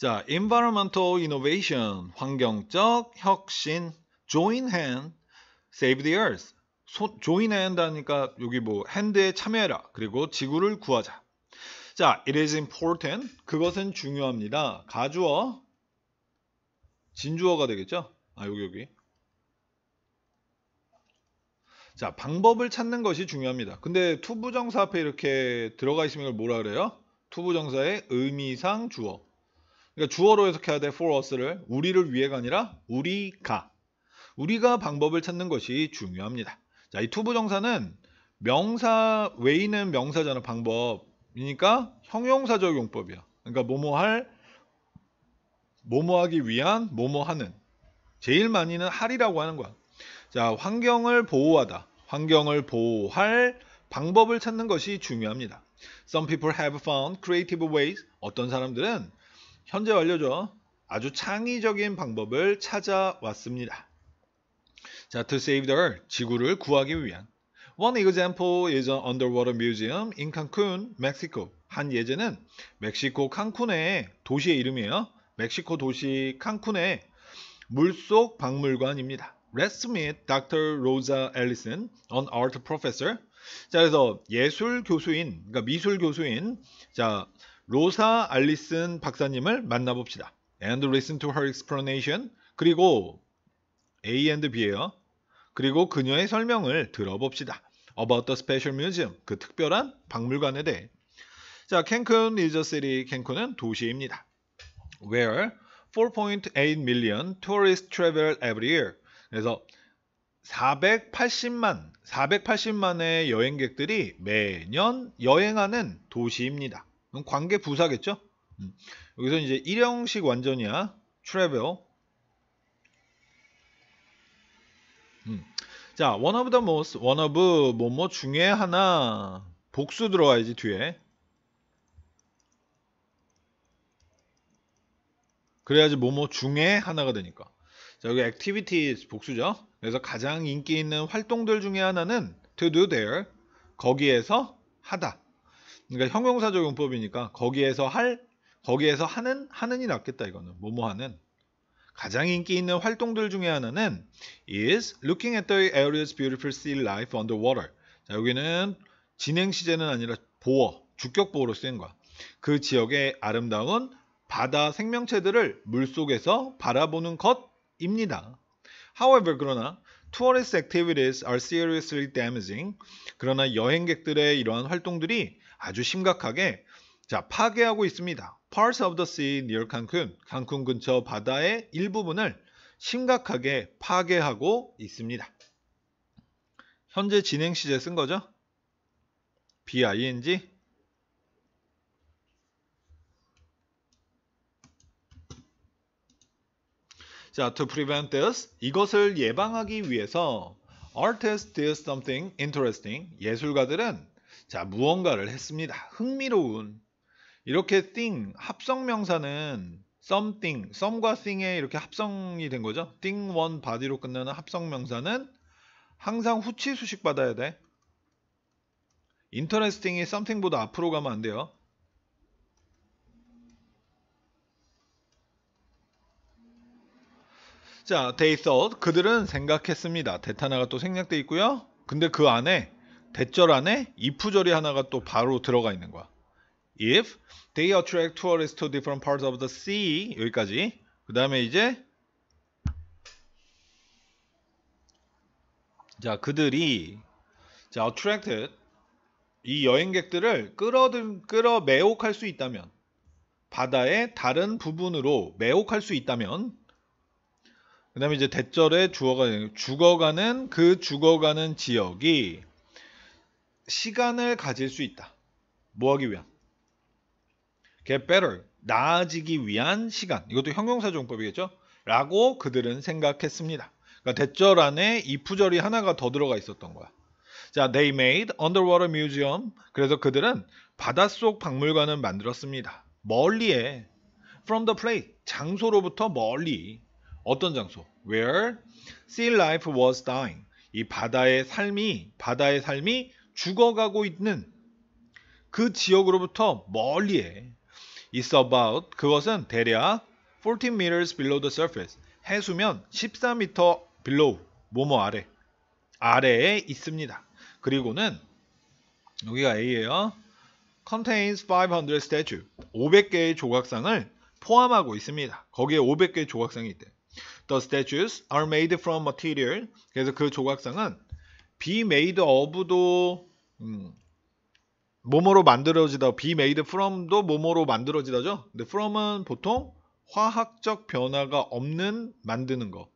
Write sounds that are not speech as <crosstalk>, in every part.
자, environmental innovation, 환경적 혁신, join hand, save the earth. 소, join hand 하니까 여기 뭐핸드에 참여해라. 그리고 지구를 구하자. 자, it is important. 그것은 중요합니다. 가주어, 진주어가 되겠죠? 아, 여기 여기. 자, 방법을 찾는 것이 중요합니다. 근데 투부정사 앞에 이렇게 들어가 있으면 이걸 뭐라 그래요? 투부정사의 의미상 주어. 그러니까 주어로 해석해야 돼 for us를 우리를 위해가 아니라 우리가 우리가 방법을 찾는 것이 중요합니다. 자, 이 투부정사는 명사 외에는 명사잖아 방법이니까 형용사적 용법이야. 그러니까 뭐뭐 할 뭐뭐 하기 위한 뭐뭐 하는 제일 많이는 할이라고 하는 거야. 자, 환경을 보호하다. 환경을 보호할 방법을 찾는 것이 중요합니다. Some people have found creative ways. 어떤 사람들은 현재 완료죠. 아주 창의적인 방법을 찾아왔습니다. 자, to save the earth, 지구를 구하기 위한 One example is an underwater museum in Cancun, Mexico. 한 예제는 멕시코 칸쿤의 도시의 이름이에요. 멕시코 도시 칸쿤의 물속 박물관입니다. Let's meet Dr. Rosa Ellison, an art professor. 자, 그래서 예술 교수인, 그러니까 미술 교수인, 자, 로사 알리슨 박사님을 만나봅시다. And listen to her explanation. 그리고 A and B예요. 그리고 그녀의 설명을 들어봅시다. About the special museum. 그 특별한 박물관에 대해. 자, 캔쿤 is a city. 캔쿤은 도시입니다. Where 4.8 million tourists travel every year. 그래서 480만, 480만의 여행객들이 매년 여행하는 도시입니다. 그럼 관계 부사겠죠? 음. 여기서 이제 일형식 완전이야. 트래벨. 음. 자, one of the most, one of 뭐뭐 중에 하나 복수 들어와야지 뒤에. 그래야지 뭐뭐 중에 하나가 되니까. 자, 여기 activities 복수죠. 그래서 가장 인기 있는 활동들 중에 하나는 to do there 거기에서 하다. 그러니까 형용사 적용법이니까 거기에서 할 거기에서 하는 하는이 낫겠다 이거는 뭐뭐 하는 가장 인기 있는 활동들 중에 하나는 is looking at the area's beautiful sea life underwater. 자, 여기는 진행 시제는 아니라 보어, 주격 보어로 쓰인 거야. 그 지역의 아름다운 바다 생명체들을 물속에서 바라보는 것입니다. However, 그러나 tourist activities are seriously damaging. 그러나 여행객들의 이러한 활동들이 아주 심각하게 자, 파괴하고 있습니다. parts of the sea near Cancun, 칸쿤 근처 바다의 일부분을 심각하게 파괴하고 있습니다. 현재 진행 시제 쓴 거죠? BING 자, to prevent this 이것을 예방하기 위해서 artists did something interesting. 예술가들은 자, 무언가를 했습니다. 흥미로운 이렇게 thing 합성 명사는 something, some과 thing에 이렇게 합성이 된 거죠. thing one body로 끝나는 합성 명사는 항상 후치 수식 받아야 돼. interesting이 something보다 앞으로 가면 안 돼요. 자, they thought 그들은 생각했습니다. 대타 나가또 생략돼 있고요. 근데 그 안에 대절 안에 이프절이 하나가 또 바로 들어가 있는 거야. If they attract tourists to different parts of the sea 여기까지. 그 다음에 이제 자 그들이 자 attracted 이 여행객들을 끌어들 끌어 매혹할 수 있다면 바다의 다른 부분으로 매혹할 수 있다면 그 다음에 이제 대절에 주어가 죽어가는 그 죽어가는 지역이 시간을 가질 수 있다. 뭐하기 위한? get better 나아지기 위한 시간 이것도 형용사 종법이겠죠 라고 그들은 생각했습니다. 그러니까 대절 안에 이 부절이 하나가 더 들어가 있었던 거야. 자, they made underwater museum. 그래서 그들은 바닷속 박물관을 만들었습니다. 멀리에 from the place 장소로부터 멀리 어떤 장소? Where sea life was dying. 이 바다의 삶이 바다의 삶이 죽어가고 있는 그 지역으로부터 멀리에 is about 그것은 대략 14 meters below the surface 해수면 14m below 뭐뭐 아래 아래에 있습니다. 그리고는 여기가 A예요. contains 500 statue 500개의 조각상을 포함하고 있습니다. 거기에 500개의 조각상이 있대. The statues are made from material. 그래서 그 조각상은 be made of도 음, 뭐뭐로 만들어지다, be made from도 뭐뭐로 만들어지다죠. 근데 from은 보통 화학적 변화가 없는 만드는 거.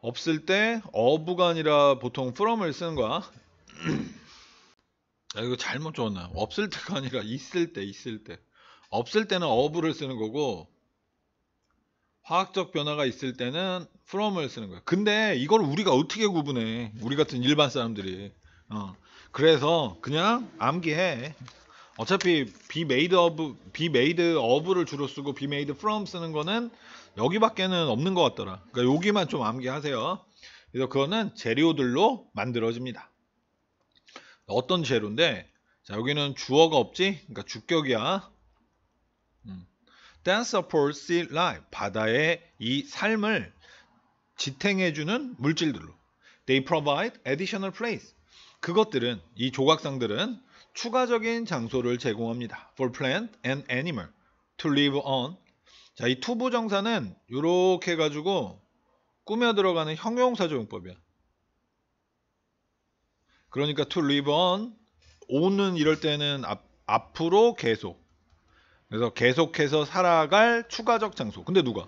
없을 때 of가 아니라 보통 from을 쓰는 거야. <clears throat> 아, 이거 잘못 적었나? 없을 때가 아니라 있을 때, 있을 때. 없을 때는 of를 쓰는 거고 화학적 변화가 있을 때는 from을 쓰는 거야 근데 이걸 우리가 어떻게 구분해? 우리 같은 일반 사람들이. 어. 그래서 그냥 암기해. 어차피 be made of, be made of를 주로 쓰고 be made from 쓰는 거는 여기밖에는 없는 것 같더라. 그러니까 여기만 좀 암기하세요. 그래서 그거는 재료들로 만들어집니다. 어떤 재료인데 자 여기는 주어가 없지? 그러니까 주격이야. 음. Dance of p o r sea life 바다의 이 삶을 지탱해주는 물질들로 They provide additional place 그것들은 이 조각상들은 추가적인 장소를 제공합니다 For plant and animal to live on 자, 이 투부 정사는 이렇게 해 가지고 꾸며 들어가는 형용사 적용법이야 그러니까 to live on 오는 이럴 때는 앞, 앞으로 계속 그래서 계속해서 살아갈 추가적 장소. 근데 누가?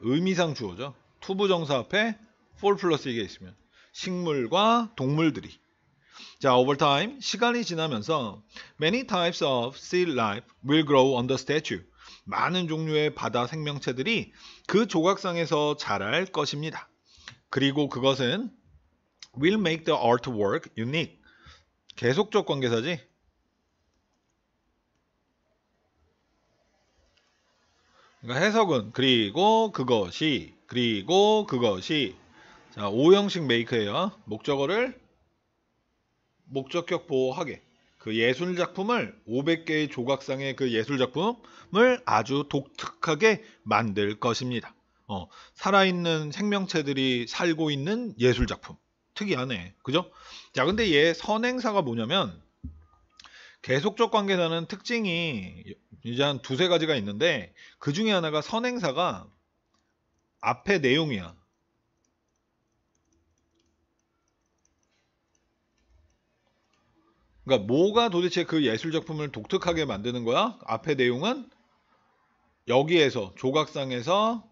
의미상 주어죠. 투부정사 앞에 for 플러스 이게 있으면 식물과 동물들이. 자, over time 시간이 지나면서 many types of sea life will grow on the statue. 많은 종류의 바다 생명체들이 그 조각상에서 자랄 것입니다. 그리고 그것은 will make the artwork unique. 계속적 관계사지. 그러니까 해석은 그리고 그것이 그리고 그것이 자, 5형식 메이크예요. 목적어를 목적격 보호하게 그 예술 작품을 500개의 조각상의 그 예술 작품을 아주 독특하게 만들 것입니다. 어, 살아있는 생명체들이 살고 있는 예술 작품. 특이하네. 그죠? 자, 근데 얘 선행사가 뭐냐면 계속적 관계사는 특징이 이제 한 두세 가지가 있는데 그 중에 하나가 선행사가 앞에 내용이야. 그러니까 뭐가 도대체 그 예술 작품을 독특하게 만드는 거야? 앞에 내용은 여기에서 조각상에서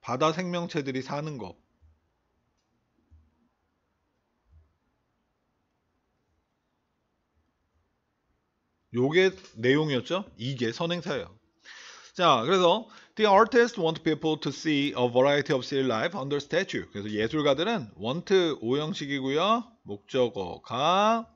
바다 생명체들이 사는 것. 요게 내용이었죠? 이게 선행사예요. 자, 그래서 The a r t i s t want people to see a variety of still life under statue. 그래서 예술가들은 want 오형식이고요. 목적어가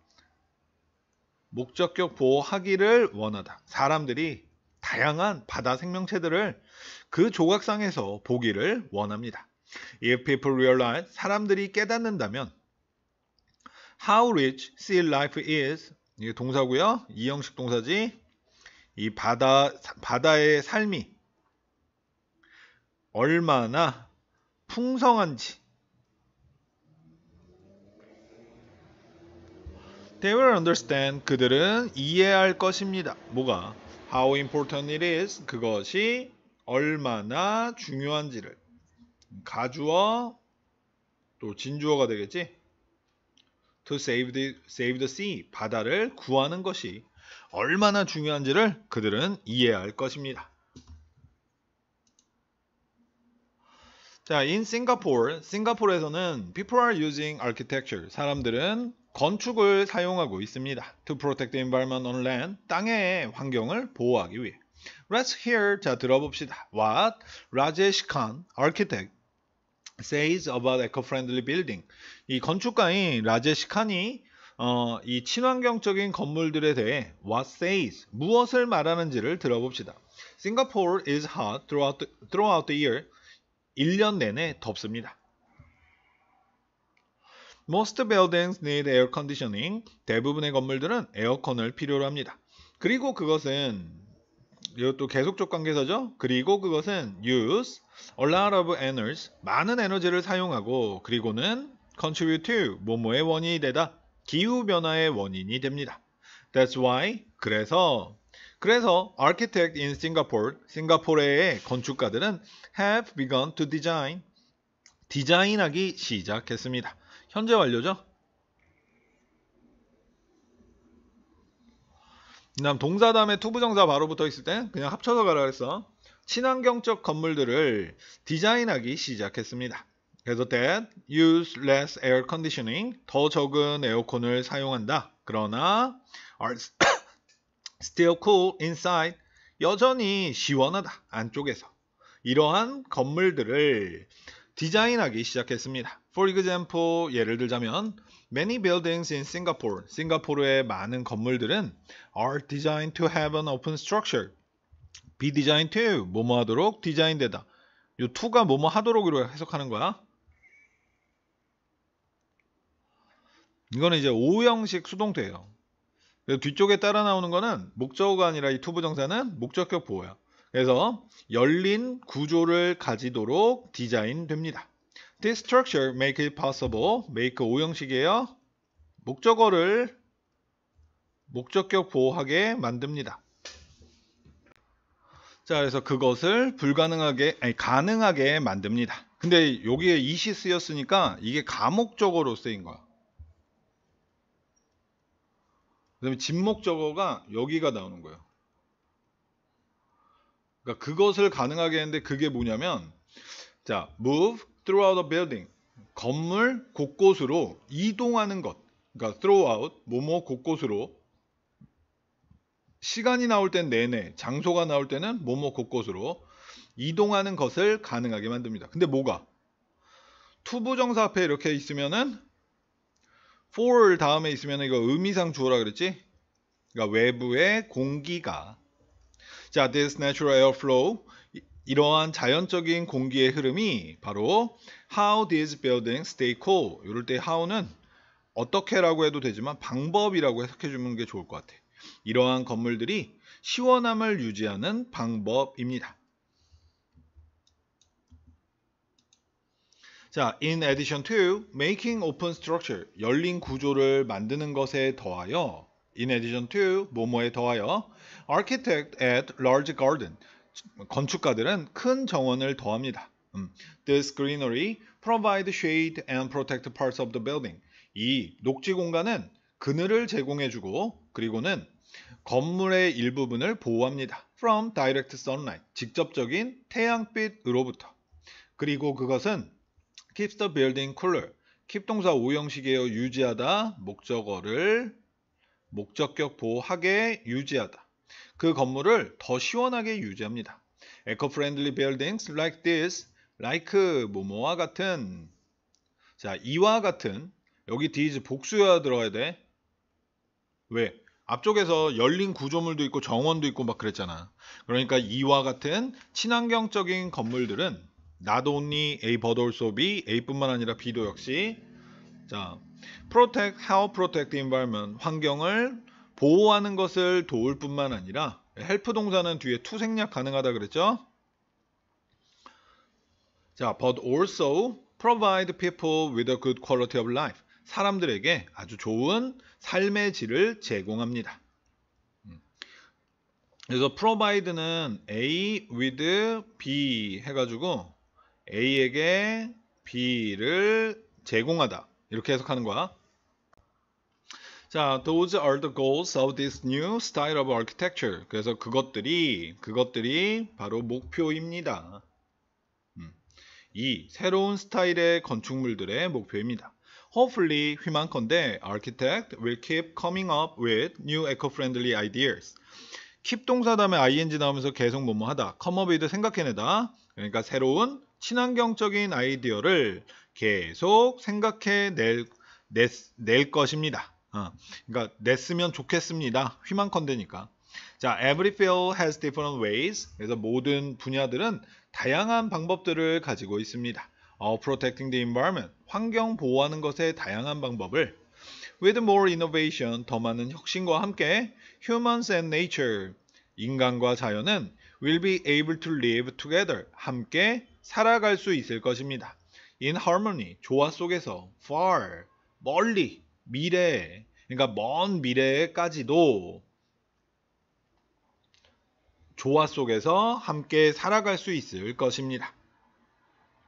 목적격 보호하기를 원하다. 사람들이 다양한 바다 생명체들을 그 조각상에서 보기를 원합니다. If people realize 사람들이 깨닫는다면 how rich sea life is 이게 동사고요. 이형식 동사지. 이 바다 바다의 삶이 얼마나 풍성한지. They will understand. 그들은 이해할 것입니다. 뭐가? How important it is. 그것이 얼마나 중요한지를. 가주어 또 진주어가 되겠지? to save the, save the sea, 바다를 구하는 것이 얼마나 중요한지를 그들은 이해할 것입니다. 자, in Singapore, 싱가포르에서는 people are using architecture, 사람들은 건축을 사용하고 있습니다. To protect the environment on land, 땅의 환경을 보호하기 위해. Let's hear, 자 들어봅시다. What Rajesh Khan, architect, says about eco-friendly building. 이 건축가인 라제시 칸이 어, 이 친환경적인 건물들에 대해 what says 무엇을 말하는지를 들어봅시다. Singapore is hot throughout the, throughout the year. 1년 내내 덥습니다. Most buildings need air conditioning. 대부분의 건물들은 에어컨을 필요로 합니다. 그리고 그것은 이것도 계속적 관계사죠. 그리고 그것은 use a lot of energy, 많은 에너지를 사용하고 그리고는 contribute to 뭐뭐의 원인이 되다. 기후 변화의 원인이 됩니다. That's why 그래서 그래서 architect in Singapore, 싱가포르의 건축가들은 have begun to design 디자인하기 시작했습니다. 현재 완료죠? 그다음 동사담에 투부정사 바로 붙어 있을 때 그냥 합쳐서 가라 그랬어. 친환경적 건물들을 디자인하기 시작했습니다. 그래서 that use less air conditioning 더 적은 에어컨을 사용한다. 그러나 are <coughs> still cool inside 여전히 시원하다 안쪽에서 이러한 건물들을 디자인하기 시작했습니다. For example 예를 들자면 Many buildings in Singapore, 싱가포르의 많은 건물들은 are designed to have an open structure. be designed to 뭐뭐 하도록 디자인되다. 요 to가 뭐뭐 하도록으로 해석하는 거야. 이거는 이제 오형식 수동태예요. 뒤쪽에 따라 나오는 거는 목적어가 아니라 이 투부정사는 목적격 보호야. 그래서 열린 구조를 가지도록 디자인됩니다. This structure make it possible. make 오형식이에요. 목적어를 목적격 보호하게 만듭니다. 자, 그래서 그것을 불가능하게, 아니, 가능하게 만듭니다. 근데 여기에 이시 쓰였으니까 이게 가목적어로 쓰인 거야. 그 다음에 진목적어가 여기가 나오는 거예요. 그러니까 그것을 가능하게 했는데 그게 뭐냐면, 자, move, throughout a building 건물 곳곳으로 이동하는 것 그러니까 t h r o u o u t 뭐뭐 곳곳으로 시간이 나올 땐 내내 장소가 나올 때는 뭐뭐 곳곳으로 이동하는 것을 가능하게 만듭니다. 근데 뭐가 투부정사 앞에 이렇게 있으면은 for 다음에 있으면 이거 의미상 주어라 그랬지? 그러니까 외부의 공기가 자 this natural airflow 이러한 자연적인 공기의 흐름이 바로 how t h i s buildings stay cool. 이럴 때 how는 어떻게라고 해도 되지만 방법이라고 해석해 주는게 좋을 것 같아. 이러한 건물들이 시원함을 유지하는 방법입니다. 자, in addition to making open structure 열린 구조를 만드는 것에 더하여 in addition to 뭐뭐에 더하여 architect at large garden 건축가들은 큰 정원을 더합니다. this greenery provide shade and protect parts of the building. 이 녹지 공간은 그늘을 제공해주고 그리고는 건물의 일부분을 보호합니다. From direct sunlight, 직접적인 태양빛으로부터. 그리고 그것은 keeps the building cooler, keep 동사 오형식이에요. 유지하다, 목적어를 목적격 보호하게 유지하다. 그 건물을 더 시원하게 유지합니다. 에코프렌들리 buildings like this, like 뭐뭐와 같은 자 이와 같은 여기 t h e 복수야 여 들어야 돼. 왜? 앞쪽에서 열린 구조물도 있고 정원도 있고 막 그랬잖아. 그러니까 이와 같은 친환경적인 건물들은 not only A but also B, A뿐만 아니라 B도 역시 자, protect, how protect the environment, 환경을 보호하는 것을 도울 뿐만 아니라 헬프 동사는 뒤에 투 생략 가능하다 그랬죠? 자, but also provide people with a good quality of life. 사람들에게 아주 좋은 삶의 질을 제공합니다. 음. 그래서 provide는 A with B 해가지고 A에게 B를 제공하다 이렇게 해석하는 거야. 자, those are the goals of this new style of architecture. 그래서 그것들이 그것들이 바로 목표입니다. 음, 이 새로운 스타일의 건축물들의 목표입니다. Hopefully 휘만컨대 architect will keep coming up with new eco-friendly ideas. keep 동사 다음에 ing 나오면서 계속 뭐뭐 하다. come up with 생각해내다. 그러니까 새로운 친환경적인 아이디어를 계속 생각해낼 낼, 낼 것입니다. 그러니까 냈으면 좋겠습니다. 휘망컨대니까. 자, every field has different ways. 그래서 모든 분야들은 다양한 방법들을 가지고 있습니다. 어, protecting the environment, 환경 보호하는 것의 다양한 방법을 with more innovation, 더 많은 혁신과 함께 humans and nature, 인간과 자연은 will be able to live together, 함께 살아갈 수 있을 것입니다. in harmony, 조화 속에서 far, 멀리 미래, 그러니까 먼 미래까지도 조화 속에서 함께 살아갈 수 있을 것입니다.